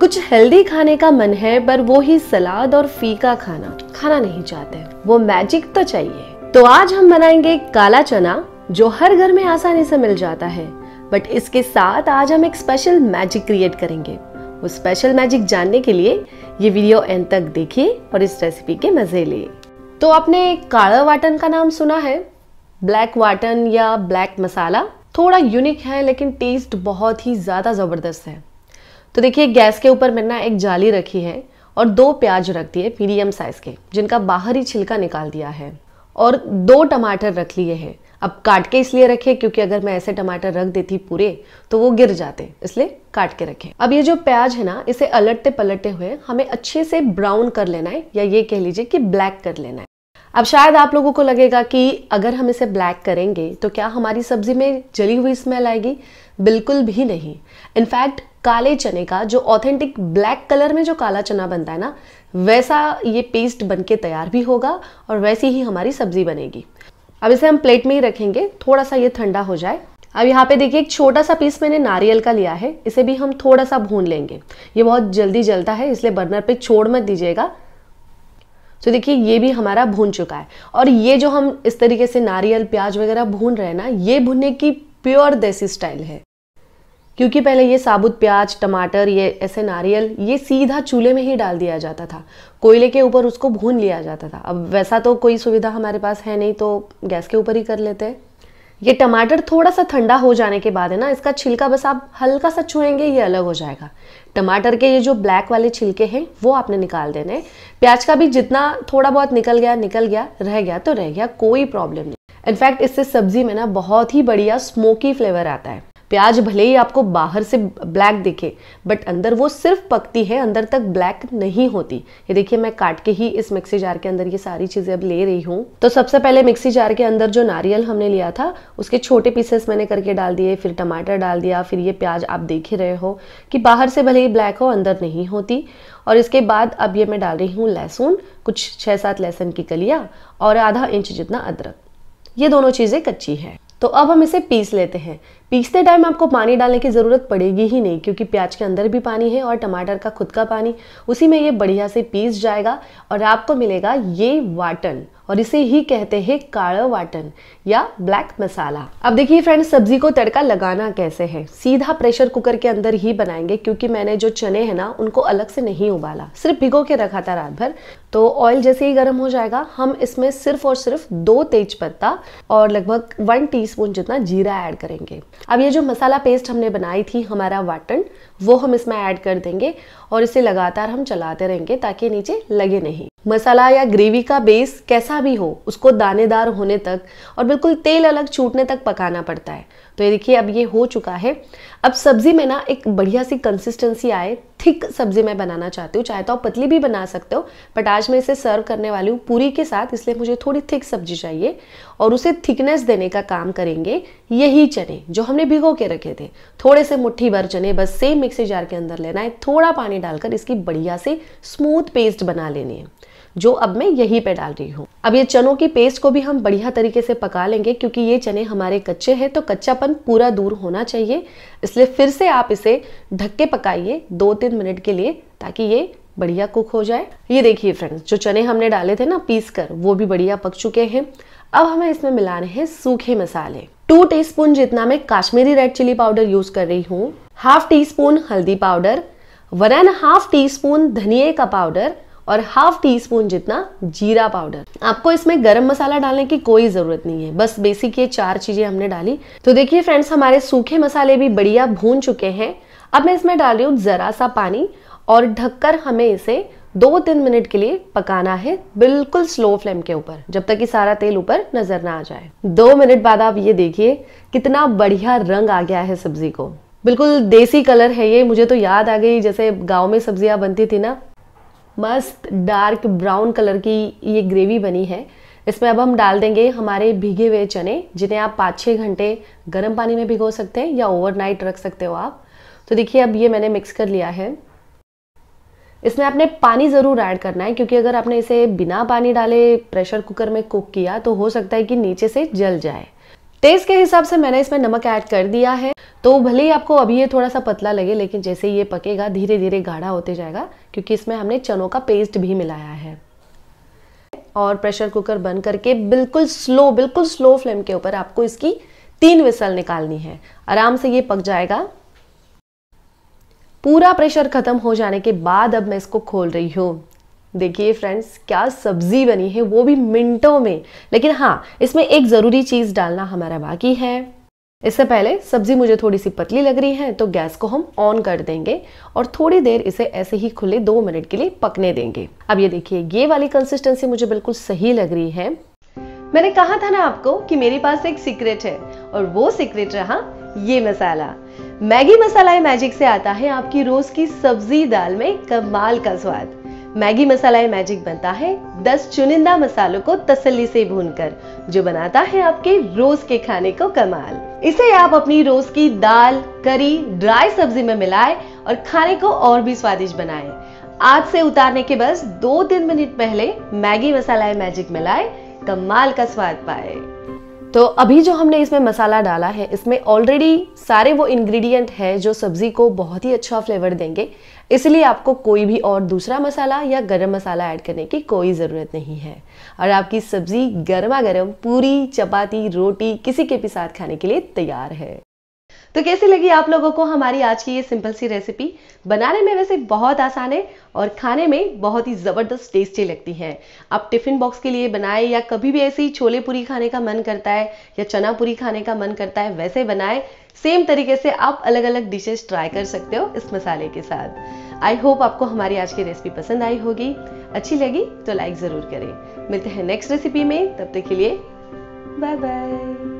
कुछ हेल्दी खाने का मन है पर वो ही सलाद और फीका खाना खाना नहीं चाहते वो मैजिक तो चाहिए तो आज हम बनाएंगे काला चना जो हर घर में आसानी से मिल जाता है बट इसके साथ आज हम एक स्पेशल मैजिक क्रिएट करेंगे वो स्पेशल मैजिक जानने के लिए ये वीडियो एंड तक देखिए और इस रेसिपी के मज़े लिए तो आपने काला वाटन का नाम सुना है ब्लैक वाटन या ब्लैक मसाला थोड़ा यूनिक है लेकिन टेस्ट बहुत ही ज़्यादा ज़बरदस्त है तो देखिए गैस के ऊपर मैंने एक जाली रखी है और दो प्याज रख दिए मीडियम साइज़ के जिनका बाहरी छिलका निकाल दिया है और दो टमाटर रख लिए हैं अब काट के इसलिए रखे क्योंकि अगर मैं ऐसे टमाटर रख देती पूरे तो वो गिर जाते इसलिए काट के रखे अब ये जो प्याज है ना इसे अलटते पलटते हुए हमें अच्छे से ब्राउन कर लेना है या ये कह लीजिए कि ब्लैक कर लेना है अब शायद आप लोगों को लगेगा कि अगर हम इसे ब्लैक करेंगे तो क्या हमारी सब्जी में जली हुई स्मेल आएगी बिल्कुल भी नहीं इनफैक्ट काले चने का जो ऑथेंटिक ब्लैक कलर में जो काला चना बनता है ना वैसा ये पेस्ट बन के तैयार भी होगा और वैसी ही हमारी सब्जी बनेगी अब इसे हम प्लेट में ही रखेंगे थोड़ा सा ये ठंडा हो जाए अब यहाँ पे देखिए एक छोटा सा पीस मैंने नारियल का लिया है इसे भी हम थोड़ा सा भून लेंगे ये बहुत जल्दी जलता है इसलिए बर्नर पे छोड़ मत दीजिएगा तो देखिए ये भी हमारा भून चुका है और ये जो हम इस तरीके से नारियल प्याज वगैरह भून रहे हैं ना ये भुनने की प्योर देसी स्टाइल है क्योंकि पहले ये साबुत प्याज टमाटर ये ऐसे नारियल ये सीधा चूल्हे में ही डाल दिया जाता था कोयले के ऊपर उसको भून लिया जाता था अब वैसा तो कोई सुविधा हमारे पास है नहीं तो गैस के ऊपर ही कर लेते हैं ये टमाटर थोड़ा सा ठंडा हो जाने के बाद है ना इसका छिलका बस आप हल्का सा छुएंगे ये अलग हो जाएगा टमाटर के ये जो ब्लैक वाले छिलके हैं वो आपने निकाल देने प्याज का भी जितना थोड़ा बहुत निकल गया निकल गया रह गया तो रह गया कोई प्रॉब्लम नहीं इनफैक्ट इससे सब्जी में ना बहुत ही बढ़िया स्मोकी फ्लेवर आता है प्याज भले ही आपको बाहर से ब्लैक दिखे बट अंदर वो सिर्फ पकती है अंदर तक ब्लैक नहीं होती ये देखिए मैं काट के ही इस मिक्सी जार के अंदर ये सारी चीज़ें अब ले रही हूँ तो सबसे पहले मिक्सी जार के अंदर जो नारियल हमने लिया था उसके छोटे पीसेस मैंने करके डाल दिए फिर टमाटर डाल दिया फिर ये प्याज आप देख ही रहे हो कि बाहर से भले ही ब्लैक हो अंदर नहीं होती और इसके बाद अब ये मैं डाल रही हूँ लहसुन कुछ छः सात लहसुन की कलिया और आधा इंच जितना अदरक ये दोनों चीज़ें कच्ची है तो अब हम इसे पीस लेते हैं पीसते टाइम आपको पानी डालने की ज़रूरत पड़ेगी ही नहीं क्योंकि प्याज के अंदर भी पानी है और टमाटर का खुद का पानी उसी में ये बढ़िया से पीस जाएगा और आपको मिलेगा ये वाटन और इसे ही कहते हैं काला वाटन या ब्लैक मसाला अब देखिए फ्रेंड्स सब्जी को तड़का लगाना कैसे है सीधा प्रेशर कुकर के अंदर ही बनाएंगे क्योंकि मैंने जो चने हैं ना उनको अलग से नहीं उबाला सिर्फ भिगो के रखा था रात भर तो ऑयल जैसे ही गर्म हो जाएगा हम इसमें सिर्फ और सिर्फ दो तेज पत्ता और लगभग वन टीस्पून जितना जीरा ऐड करेंगे अब ये जो मसाला पेस्ट हमने बनाई थी हमारा वाटन वो हम इसमें ऐड कर देंगे और इसे लगातार हम चलाते रहेंगे ताकि नीचे लगे नहीं मसाला या ग्रेवी का बेस कैसा भी हो उसको दानेदार होने तक और बिल्कुल तेल अलग छूटने तक पकाना पड़ता है तो ये देखिए अब ये हो चुका है अब सब्ज़ी में ना एक बढ़िया सी कंसिस्टेंसी आए थिक सब्ज़ी मैं बनाना चाहती हूँ चाहे तो आप पतली भी बना सकते हो बट आज मैं इसे सर्व करने वाली हूँ पूरी के साथ इसलिए मुझे थोड़ी थिक सब्जी चाहिए और उसे थिकनेस देने का काम करेंगे यही चने जो हमने भिगो के रखे थे थोड़े से मुट्ठी भर चने बस सेम मिक्सी जार के अंदर लेना है थोड़ा पानी डालकर इसकी बढ़िया से स्मूथ पेस्ट बना लेनी है जो अब मैं यहीं पे डाल रही हूँ अब ये चनों की पेस्ट को भी हम बढ़िया तरीके से पका लेंगे क्योंकि ये चने हमारे कच्चे हैं तो कच्चापन पूरा दूर होना चाहिए इसलिए फिर से आप इसे ढक के पकाइए दो तीन मिनट के लिए ताकि ये बढ़िया कुक हो जाए ये देखिए फ्रेंड्स जो चने हमने डाले थे ना पीस कर वो भी बढ़िया पक चुके हैं अब हमें इसमें मिलाने हैं सूखे मसाले टू टीस्पून जितना मैं Kashmiri red chilli powder use कर रही हूँ हाफ टी स्पून हल्दी powder one and half teaspoon धनिए का पाउडर और हाफ टी स्पून जितना जीरा पाउडर आपको इसमें गरम मसाला डालने की कोई ज़रूरत नहीं है बस बेसिक ये चार चीज़ें हमने डाली तो देखिए फ्रेंड्स हमारे सूखे मसाले भी बढ़िया भून चुके हैं अब मैं इसमें डाल रही हूँ ज़रा सा पानी और ढककर हमें इसे दो तीन मिनट के लिए पकाना है बिल्कुल स्लो फ्लेम के ऊपर जब तक कि सारा तेल ऊपर नजर ना आ जाए दो मिनट बाद आप ये देखिए कितना बढ़िया रंग आ गया है सब्जी को बिल्कुल देसी कलर है ये मुझे तो याद आ गई जैसे गांव में सब्जियां बनती थी ना मस्त डार्क ब्राउन कलर की ये ग्रेवी बनी है इसमें अब हम डाल देंगे हमारे भीगे हुए चने जिन्हें आप पाँच छः घंटे गर्म पानी में भिगो सकते हैं या ओवरनाइट रख सकते हो आप तो देखिए अब ये मैंने मिक्स कर लिया है इसमें आपने पानी ज़रूर ऐड करना है क्योंकि अगर आपने इसे बिना पानी डाले प्रेशर कुकर में कुक किया तो हो सकता है कि नीचे से जल जाए टेस्ट के हिसाब से मैंने इसमें नमक ऐड कर दिया है तो भले ही आपको अभी ये थोड़ा सा पतला लगे लेकिन जैसे ये पकेगा धीरे धीरे गाढ़ा होते जाएगा क्योंकि इसमें हमने चनों का पेस्ट भी मिलाया है और प्रेशर कुकर बंद करके बिल्कुल स्लो बिल्कुल स्लो फ्लेम के ऊपर आपको इसकी तीन विसल निकालनी है आराम से ये पक जाएगा पूरा प्रेशर खत्म हो जाने के बाद अब मैं इसको खोल रही हूँ देखिए फ्रेंड्स क्या सब्ज़ी बनी है वो भी मिनटों में लेकिन हाँ इसमें एक ज़रूरी चीज़ डालना हमारा बाकी है इससे पहले सब्ज़ी मुझे थोड़ी सी पतली लग रही है तो गैस को हम ऑन कर देंगे और थोड़ी देर इसे ऐसे ही खुले दो मिनट के लिए पकने देंगे अब ये देखिए ये वाली कंसिस्टेंसी मुझे बिल्कुल सही लग रही है मैंने कहा था ना आपको कि मेरे पास एक सीक्रेट है और वो सीक्रेट रहा ये मसाला मैगी मसाला मैजिक से आता है आपकी रोज की सब्जी दाल में कमाल का स्वाद मैगी मसाला मैजिक बनता है 10 चुनिंदा मसालों को तसल्ली से भूनकर जो बनाता है आपके रोज के खाने को कमाल इसे आप अपनी रोज की दाल करी ड्राई सब्जी में मिलाएं और खाने को और भी स्वादिष्ट बनाएं। आज से उतारने के बस दो तीन मिनट पहले मैगी मसाला मैजिक मिलाए कमाल का स्वाद पाए तो अभी जो हमने इसमें मसाला डाला है इसमें ऑलरेडी सारे वो इंग्रेडिएंट है जो सब्ज़ी को बहुत ही अच्छा फ्लेवर देंगे इसलिए आपको कोई भी और दूसरा मसाला या गरम मसाला ऐड करने की कोई ज़रूरत नहीं है और आपकी सब्ज़ी गर्मा गर्म पूरी चपाती रोटी किसी के भी साथ खाने के लिए तैयार है तो कैसी लगी आप लोगों को हमारी आज की ये सिंपल सी रेसिपी बनाने में वैसे बहुत आसान है और खाने में बहुत ही ज़बरदस्त टेस्टी लगती है आप टिफ़िन बॉक्स के लिए बनाए या कभी भी ऐसे ही छोले पूरी खाने का मन करता है या चना पूरी खाने का मन करता है वैसे बनाए सेम तरीके से आप अलग अलग डिशेस ट्राई कर सकते हो इस मसाले के साथ आई होप आपको हमारी आज की रेसिपी पसंद आई होगी अच्छी लगी तो लाइक ज़रूर करें मिलते हैं नेक्स्ट रेसिपी में तब तक के लिए बाय बाय